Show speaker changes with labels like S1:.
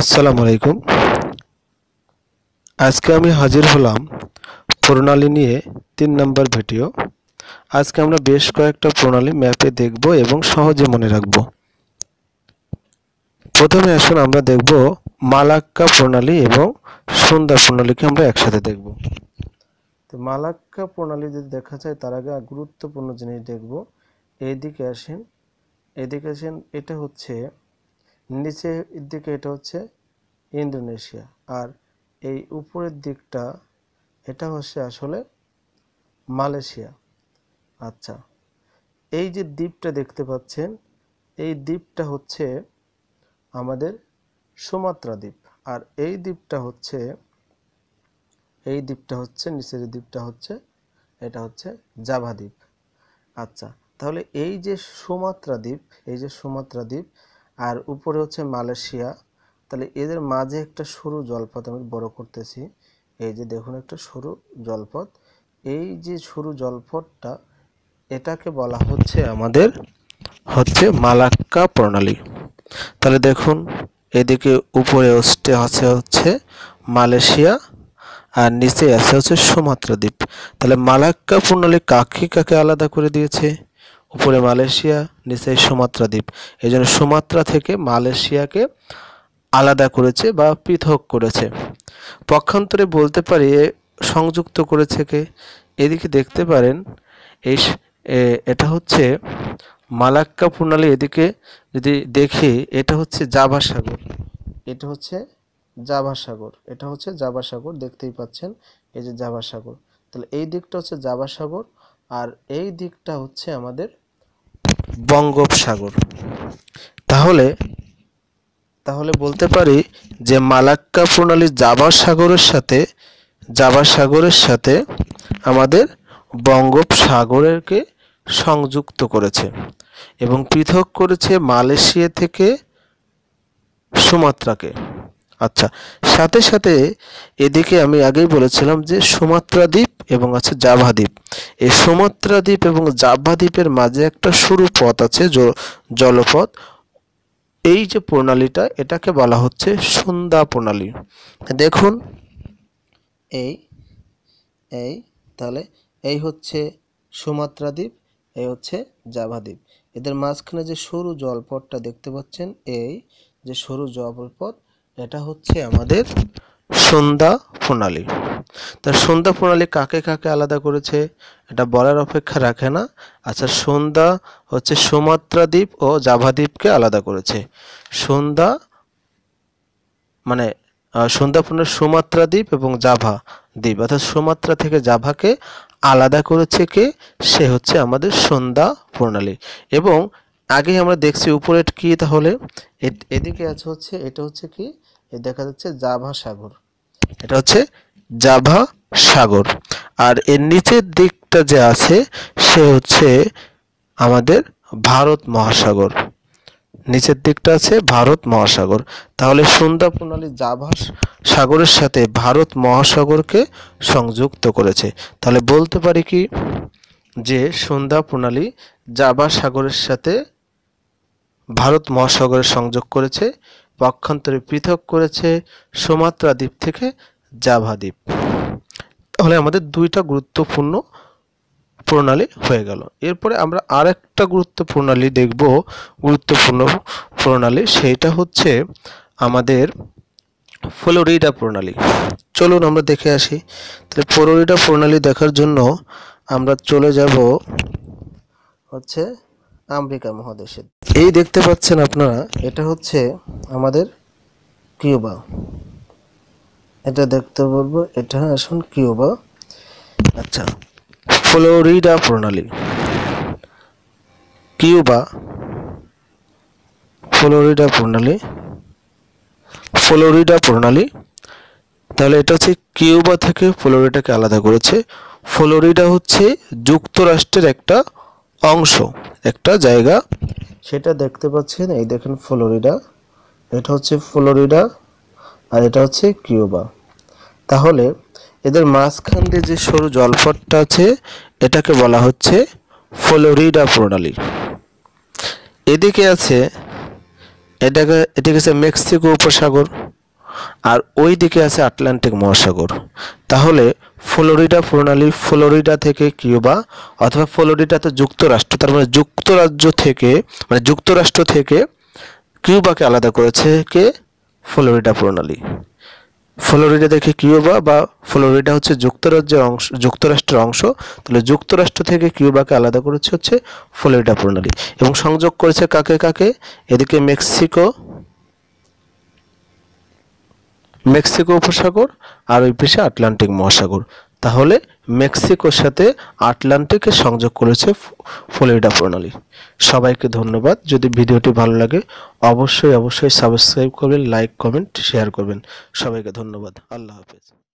S1: আসসালামু আলাইকুম আজকে আমি হাজির হলাম প্রণালী নিয়ে তিন নম্বর ভিডিও আজকে আমরা বেশ কয়েকটা প্রণালী ম্যাপে দেখব এবং সহজে মনে রাখব প্রথমে আসুন আমরা দেখব মালাক্কা প্রণালী এবং সুন্দর প্রণালীকে আমরা একসাথে দেখব তো মালাক্কা প্রণালী যদি দেখা যায় তার আগে গুরুত্বপূর্ণ জিনিস দেখব এদিকে আসেন এদিকে আসেন এটা হচ্ছে নিচের দিকে এটা হচ্ছে ইন্দোনেশিয়া আর এই উপরের দিকটা এটা হচ্ছে আসলে মালয়েশিয়া আচ্ছা এই যে দ্বীপটা দেখতে পাচ্ছেন এই দ্বীপটা হচ্ছে আমাদের সুমাত্রা দ্বীপ আর এই দ্বীপটা হচ্ছে এই দ্বীপটা হচ্ছে নিচের দ্বীপটা হচ্ছে এটা হচ্ছে জাভা দ্বীপ আচ্ছা তাহলে এই যে সুমাত্রা দ্বীপ এই যে সুমাত্রা দ্বীপ আর উপরে হচ্ছে মালয়েশিয়া তাহলে এদের মাঝে একটা সরু জলপথ আমি বড় করতেছি এই যে দেখুন একটা সরু জলপথ এই যে সরু জলপথটা এটাকে বলা হচ্ছে আমাদের হচ্ছে মালাক্কা প্রণালী তাহলে দেখুন এদিকে উপরে ওস্টে আছে হচ্ছে মালয়েশিয়া আর নিচে আছে হচ্ছে সুমাত্রা দ্বীপ তাহলে মালাক্কা প্রণালী কাকে কাকে আলাদা করে দিয়েছে উপরে মালয়েশিয়া নিচে সুমাত্রা দ্বীপ এই জন্য সুমাত্রা থেকে মালয়েশিয়াকে আলাদা করেছে বা পৃথক করেছে পক্ষান্তরে বলতে পারি সংযুক্ত করেছে কে এদিকে দেখতে পারেন এই এটা হচ্ছে মালাক্কা প্রণালী এদিকে যদি দেখি এটা হচ্ছে জাভা সাগর এটা হচ্ছে জাভা সাগর এটা হচ্ছে জাভা সাগর দেখতেই পাচ্ছেন এই যে জাভা সাগর তাহলে এই দিকটা হচ্ছে জাভা সাগর আর এই দিকটা হচ্ছে আমাদের বঙ্গোপসাগর তাহলে তাহলে বলতে পারি যে মালাক্কা প্রণালী জাবা সাগরের সাথে জাবা সাগরের সাথে আমাদের বঙ্গোপসাগরকে সংযুক্ত করেছে এবং পৃথক করেছে মালয়েশিয়া থেকে সুমাত্রাকে আচ্ছা সাথে সাথে এদিকে আমি আগেই বলেছিলাম যে সুমাত্রা দ্বীপ এবং আছে জাভা দ্বীপ এই সুমাত্রা দ্বীপ এবং জাভা দ্বীপের মাঝে একটা সরু পথ আছে জলপথ এই যে প্রণালীটা এটাকে বলা হচ্ছে সন্ধ্যা প্রণালী দেখুন এই এই তাহলে এই হচ্ছে সুমাত্রা দ্বীপ এই হচ্ছে জাভা দ্বীপ এদের মাঝখানে যে সরু জলপথটা দেখতে পাচ্ছেন এই যে সরু জলপথ এটা হচ্ছে আমাদের সন্ধ্যা প্রণালী তার সন্ধ্যা প্রণালী কাকে কাকে আলাদা করেছে এটা বলার অপেক্ষা রাখে না আচ্ছা সন্ধ্যা হচ্ছে সুমাত্রা দ্বীপ ও জাভা দ্বীপকে আলাদা করেছে সন্ধ্যা মানে সন্ধ্যা প্রণালী সুমাত্রা দ্বীপ এবং জাভা দ্বীপ অর্থাৎ সুমাত্রা থেকে জাভাকে আলাদা করেছে কে সে হচ্ছে আমাদের সন্ধ্যা প্রণালী এবং আগে আমরা দেখছি উপরে কি তাহলে এদিকে আছে হচ্ছে এটা হচ্ছে কি দেখা যাচ্ছে জাভা সাগর এটা হচ্ছে জাভা সাগর আর এর নিচের দিকটা যে আছে সে হচ্ছে আমাদের ভারত মহাসাগর নিচের দিকটা আছে ভারত মহাসাগর তাহলে সুন্দর প্রণালী জাভা সাগরের সাথে ভারত মহাসাগরকে সংযুক্ত করেছে তাহলে বলতে পারি কি যে সন্ধ্যা প্রণালী জাভা সাগরের সাথে ভারত মহাসাগরের সংযোগ করেছে পক্ষান্তরে পৃথক করেছে সোমাত্রা দ্বীপ থেকে জাভা দ্বীপ তাহলে আমাদের দুইটা গুরুত্বপূর্ণ প্রণালী হয়ে গেল এরপরে আমরা আর একটা গুরুত্ব দেখব গুরুত্বপূর্ণ প্রণালী সেইটা হচ্ছে আমাদের ফ্লোরিডা প্রণালী চলুন আমরা দেখে আসি তাহলে ফ্লোরিডা প্রণালী দেখার জন্য আমরা চলে যাব হচ্ছে আমেরিকা মহাদেশে এই দেখতে পাচ্ছেন আপনারা এটা হচ্ছে আমাদের কিউবা এটা দেখতে বলবো এটা আসুন কিউবা আচ্ছা ফ্লোরিডা প্রণালী কিউবা ফ্লোরিডা প্রণালী ফ্লোরিডা প্রণালী তাহলে এটা হচ্ছে কিউবা থেকে ফ্লোরিডাকে আলাদা করেছে ফ্লোরিডা হচ্ছে যুক্তরাষ্ট্রের একটা অংশ একটা জায়গা সেটা দেখতে পাচ্ছেন এই দেখেন ফ্লোরিডা এটা হচ্ছে ফ্লোরিডা আর এটা হচ্ছে কিউবা তাহলে এদের মাঝখান দিয়ে যে সরু জলপথটা আছে এটাকে বলা হচ্ছে ফ্লোরিডা প্রণালী এদিকে আছে এটাকে এটিকে হচ্ছে মেক্সিকো উপসাগর আর ওই দিকে আছে আটলান্টিক মহাসাগর তাহলে ফ্লোরিডা প্রণালী ফ্লোরিডা থেকে কিউবা অথবা ফ্লোরিডা তো যুক্তরাষ্ট্র তার মানে যুক্তরাজ্য থেকে মানে যুক্তরাষ্ট্র থেকে কিউবাকে আলাদা করেছে কে ফ্লোরিডা প্রণালী ফ্লোরিডা থেকে কিউবা বা ফ্লোরিডা হচ্ছে যুক্তরাজ্যের অংশ যুক্তরাষ্ট্রের অংশ তাহলে যুক্তরাষ্ট্র থেকে কিউবাকে আলাদা করেছে হচ্ছে ফ্লোরিডা প্রণালী এবং সংযোগ করেছে কাকে কাকে এদিকে মেক্সিকো মেক্সিকো উপসাগর আর ওই পেশে আটলান্টিক মহাসাগর তাহলে মেক্সিকোর সাথে আটলান্টিকের সংযোগ করেছে ফ্লোরিডা প্রণালী সবাইকে ধন্যবাদ যদি ভিডিওটি ভালো লাগে অবশ্যই অবশ্যই সাবস্ক্রাইব করবেন লাইক কমেন্ট শেয়ার করবেন সবাইকে ধন্যবাদ আল্লাহ হাফেজ